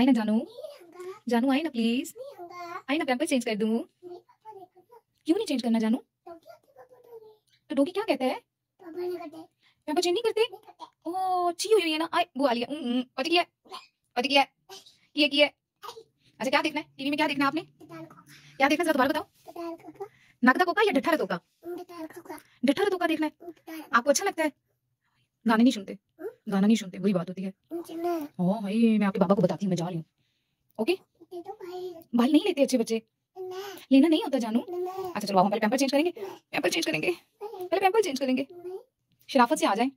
आई ना जानू जानू आई ना प्लीज आई ना पैम्पर चेंज कर दू क्यों नहीं चेंज करना जानू तो डोगी क्या कहता है पैम्पर चेंज नहीं करते ओ छी हुई है ना आई वो आ लिया पति किया पति किया ये किया अच्छा क्या देखना है टीवी में क्या देखना आपने क्या देखना जरा दोबारा बताओ नकदा कोका या डठा रतोका डठा रतोका देखना है आपको अच्छा लगता है गाने नहीं सुनते गाना नहीं सुनते बुरी बात होती है भाई मैं आपके पापा को बताती हूँ मैं जा रही हूँ ओके तो भाई नहीं लेते अच्छे बच्चे लेना नहीं होता जानू अच्छा चलो पहले पैम्पर चेंज करेंगे पैम्पर चेंज करेंगे पहले पैम्पर चेंज करेंगे शराफत से आ जाए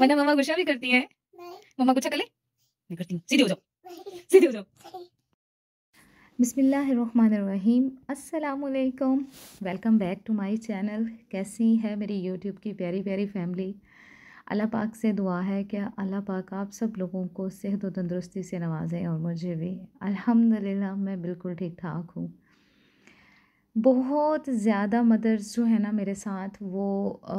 वरना मम्मा गुस्सा भी करती है मम्मा गुस्सा कर ले मैं करती हूँ सीधे हो जाओ सीधे हो जाओ बिसमीम अल्लाम welcome back to my channel कैसी है मेरी यूट्यूब की प्यारी प्यारी फैमिली अल्लाह पाक से दुआ है कि अल्लाह पाक आप सब लोगों को सेहत व तंदरुस्ती से नवाजें और मुझे भी अल्हम्दुलिल्लाह मैं बिल्कुल ठीक ठाक हूँ बहुत ज़्यादा मदर्स जो है ना मेरे साथ वो आ,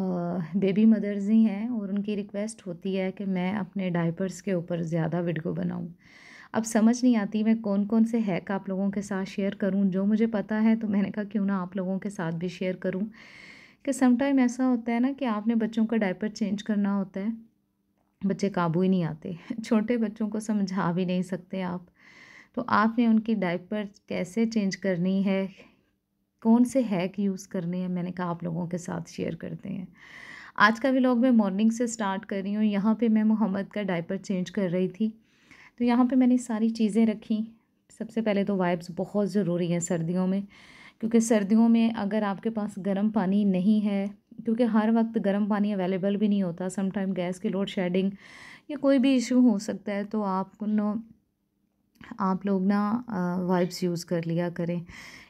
बेबी मदर्स ही हैं और उनकी रिक्वेस्ट होती है कि मैं अपने डायपर्स के ऊपर ज़्यादा वीडियो बनाऊँ अब समझ नहीं आती मैं कौन कौन से हैक आप लोगों के साथ शेयर करूं जो मुझे पता है तो मैंने कहा क्यों ना आप लोगों के साथ भी शेयर करूं कि समटाइम ऐसा होता है ना कि आपने बच्चों का डायपर चेंज करना होता है बच्चे काबू ही नहीं आते छोटे बच्चों को समझा भी नहीं सकते आप तो आपने उनकी डायपर कैसे चेंज करनी है कौन से हैक यूज़ करने हैं मैंने कहा आप लोगों के साथ शेयर करते हैं आज का व्लॉग मैं मॉर्निंग से स्टार्ट कर रही हूँ यहाँ पे मैं मोहम्मद का डायपर चेंज कर रही थी तो यहाँ पे मैंने सारी चीज़ें रखी सबसे पहले तो वाइब्स बहुत ज़रूरी हैं सर्दियों में क्योंकि सर्दियों में अगर आपके पास गर्म पानी नहीं है क्योंकि हर वक्त गर्म पानी अवेलेबल भी नहीं होता समटाइम गैस की लोड शेडिंग या कोई भी इशू हो सकता है तो आप नो आप लोग ना वाइप्स यूज़ कर लिया करें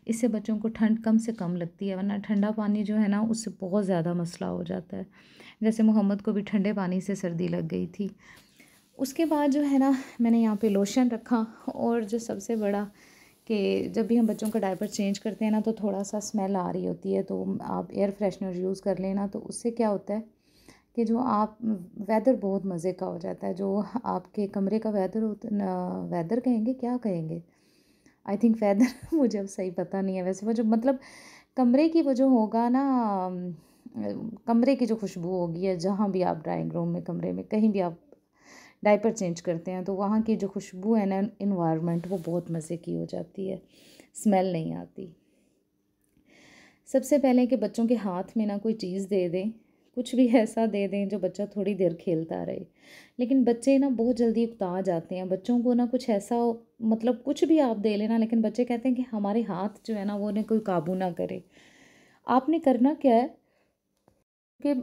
इससे बच्चों को ठंड कम से कम लगती है वरना ठंडा पानी जो है ना उससे बहुत ज़्यादा मसला हो जाता है जैसे मोहम्मद को भी ठंडे पानी से सर्दी लग गई थी उसके बाद जो है ना मैंने यहाँ पे लोशन रखा और जो सबसे बड़ा कि जब भी हम बच्चों का डायपर चेंज करते हैं ना तो थोड़ा सा स्मेल आ रही होती है तो आप एयर फ्रेशनर यूज़ कर लेना तो उससे क्या होता है कि जो आप वेदर बहुत मज़े का हो जाता है जो आपके कमरे का वेदर होता वेदर कहेंगे क्या कहेंगे आई थिंक वेदर मुझे अब सही पता नहीं है वैसे वो जो मतलब कमरे की वो जो होगा ना कमरे की जो खुशबू होगी या जहाँ भी आप ड्राइंग रूम में कमरे में कहीं भी आप डाइपर चेंज करते हैं तो वहाँ की जो खुशबू है ना इन्वायरमेंट वो बहुत मज़े की हो जाती है स्मेल नहीं आती सबसे पहले कि बच्चों के हाथ में ना कोई चीज़ दे दें कुछ भी ऐसा दे दें जो बच्चा थोड़ी देर खेलता रहे लेकिन बच्चे ना बहुत जल्दी उकता जाते हैं बच्चों को ना कुछ ऐसा मतलब कुछ भी आप दे लेना लेकिन बच्चे कहते हैं कि हमारे हाथ जो है ना वो उन्हें कोई काबू ना करे आपने करना क्या है कि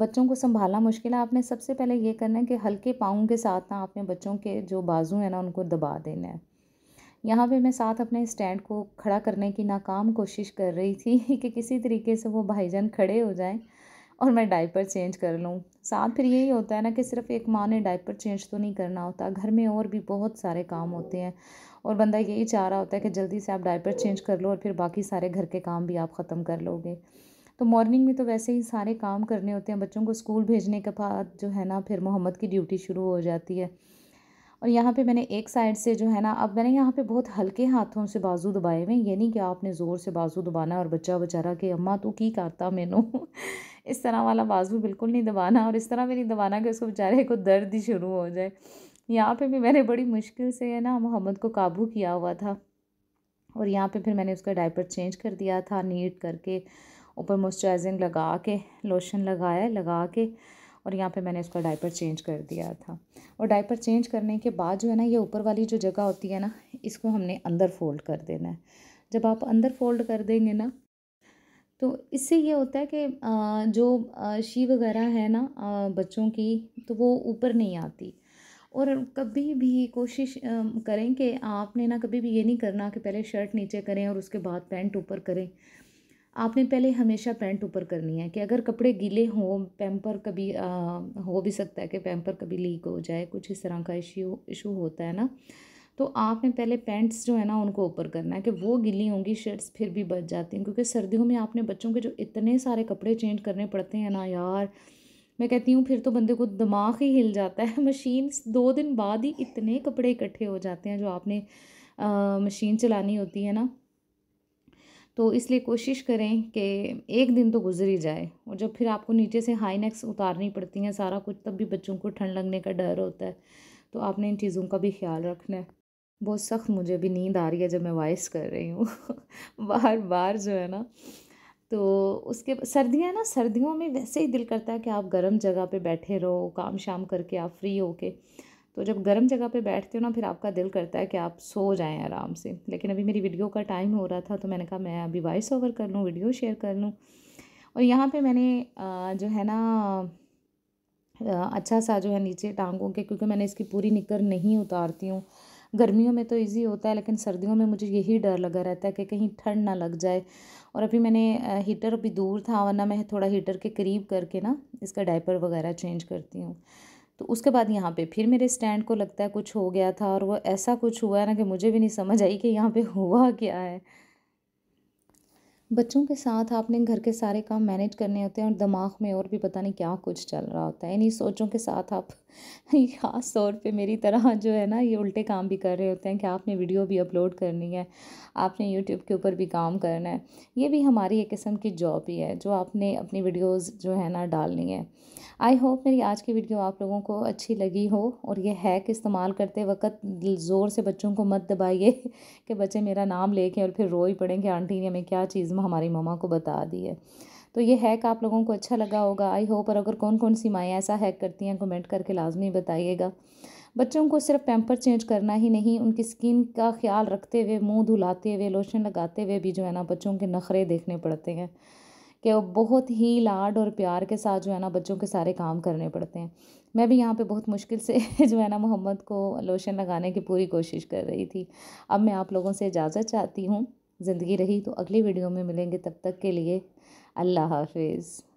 बच्चों को संभालना मुश्किल है आपने सबसे पहले ये करना है कि हल्के पाँव के साथ ना आपने बच्चों के जो बाजू हैं ना उनको दबा देना है यहाँ पे मैं साथ अपने स्टैंड को खड़ा करने की नाकाम कोशिश कर रही थी कि किसी तरीके से वो भाईजान खड़े हो जाएं और मैं डायपर चेंज कर लूँ साथ फिर यही होता है ना कि सिर्फ एक माँ ने डायपर चेंज तो नहीं करना होता घर में और भी बहुत सारे काम होते हैं और बंदा यही चाह रहा होता है कि जल्दी से आप डायपर चेंज कर लो और फिर बाकी सारे घर के काम भी आप ख़त्म कर लोगे तो मॉर्निंग में तो वैसे ही सारे काम करने होते हैं बच्चों को स्कूल भेजने के बाद जो है ना फिर मोहम्मद की ड्यूटी शुरू हो जाती है और यहाँ पे मैंने एक साइड से जो है ना अब मैंने यहाँ पे बहुत हल्के हाथों से बाजू दबाए हुए ये नहीं कि आपने ज़ोर से बाजू दबाना और बच्चा बेचारा कि अम्मा तू की करता मैनू इस तरह वाला बाजू बिल्कुल नहीं दबाना और इस तरह भी नहीं दबाना कि उसको बेचारे को दर्द ही शुरू हो जाए यहाँ पे भी मैंने बड़ी मुश्किल से है ना मोहम्मद को काबू किया हुआ था और यहाँ पर फिर मैंने उसका डायपर चेंज कर दिया था नीट करके ऊपर मॉइस्चराइजिंग लगा के लोशन लगाया लगा के और यहाँ पे मैंने उसका डाइपर चेंज कर दिया था और डायपर चेंज करने के बाद जो है ना ये ऊपर वाली जो जगह होती है ना इसको हमने अंदर फोल्ड कर देना है जब आप अंदर फोल्ड कर देंगे ना तो इससे ये होता है कि जो शी वगैरह है ना बच्चों की तो वो ऊपर नहीं आती और कभी भी कोशिश करें कि आपने ना कभी भी ये नहीं करना कि पहले शर्ट नीचे करें और उसके बाद पैंट ऊपर करें आपने पहले हमेशा पैंट ऊपर करनी है कि अगर कपड़े गीले हों पैम्पर कभी आ, हो भी सकता है कि पैम्पर कभी लीक हो जाए कुछ इस तरह का इशू इशू होता है ना तो आपने पहले पैंट्स जो है ना उनको ऊपर करना है कि वो गिली होंगी शर्ट्स फिर भी बच जाती हैं क्योंकि सर्दियों में आपने बच्चों के जो इतने सारे कपड़े चेंज करने पड़ते हैं ना यार मैं कहती हूँ फिर तो बंदे को दिमाग ही हिल जाता है मशीन दो दिन बाद ही इतने कपड़े इकट्ठे हो जाते हैं जो आपने आ, मशीन चलानी होती है ना तो इसलिए कोशिश करें कि एक दिन तो गुजर ही जाए और जब फिर आपको नीचे से हाई नेक्स उतारनी पड़ती हैं सारा कुछ तब भी बच्चों को ठंड लगने का डर होता है तो आपने इन चीज़ों का भी ख्याल रखना है बहुत सख्त मुझे भी नींद आ रही है जब मैं वॉइस कर रही हूँ बार बार जो है ना तो उसके सर्दियाँ ना सर्दियों में वैसे ही दिल करता है कि आप गर्म जगह पे बैठे रहो काम शाम करके आप फ्री हो के तो जब गर्म जगह पे बैठते हो ना फिर आपका दिल करता है कि आप सो जाएं आराम से लेकिन अभी मेरी वीडियो का टाइम हो रहा था तो मैंने कहा मैं अभी वॉइस ओवर कर लूँ वीडियो शेयर कर लूँ और यहाँ पे मैंने जो है ना अच्छा सा जो है नीचे टांगों के क्योंकि मैंने इसकी पूरी निकर नहीं उतारती हूँ गर्मियों में तो इजी होता है लेकिन सर्दियों में मुझे यही डर लगा रहता है कि कहीं ठंड ना लग जाए और अभी मैंने हीटर अभी दूर था वरना मैं थोड़ा हीटर के करीब करके ना इसका डायपर वगैरह चेंज करती हूँ तो उसके बाद यहाँ पे फिर मेरे स्टैंड को लगता है कुछ हो गया था और वो ऐसा कुछ हुआ है ना कि मुझे भी नहीं समझ आई कि यहाँ पे हुआ क्या है बच्चों के साथ आपने घर के सारे काम मैनेज करने होते हैं और दिमाग में और भी पता नहीं क्या कुछ चल रहा होता है इन्हीं सोचों के साथ आप ख़ास तौर पे मेरी तरह जो है ना ये उल्टे काम भी कर रहे होते हैं कि आपने वीडियो भी अपलोड करनी है आपने यूट्यूब के ऊपर भी काम करना है ये भी हमारी एक किस्म की जॉब ही है जो आपने अपनी वीडियोज़ जो है ना डालनी है आई होप मेरी आज की वीडियो आप लोगों को अच्छी लगी हो और ये हैक इस्तेमाल करते वक्त ज़ोर से बच्चों को मत दबाइए कि बच्चे मेरा नाम लेके और फिर रो ही पड़ें कि आंटी ने हमें क्या चीज़ हमारी ममा को बता दी है तो ये हैक आप लोगों को अच्छा लगा होगा आई होप और अगर कौन कौन सी माएँ ऐसा हैक करती हैं कमेंट करके लाजमी बताइएगा बच्चों को सिर्फ पैम्पर चेंज करना ही नहीं उनकी स्किन का ख्याल रखते हुए मुंह धुलाते हुए लोशन लगाते हुए भी जो है ना बच्चों के नखरे देखने पड़ते हैं कि वो बहुत ही लाड और प्यार के साथ जो है ना बच्चों के सारे काम करने पड़ते हैं मैं भी यहाँ पे बहुत मुश्किल से जो है ना मोहम्मद को लोशन लगाने की पूरी कोशिश कर रही थी अब मैं आप लोगों से इजाज़त चाहती हूँ ज़िंदगी रही तो अगली वीडियो में मिलेंगे तब तक के लिए अल्लाह हाफिज़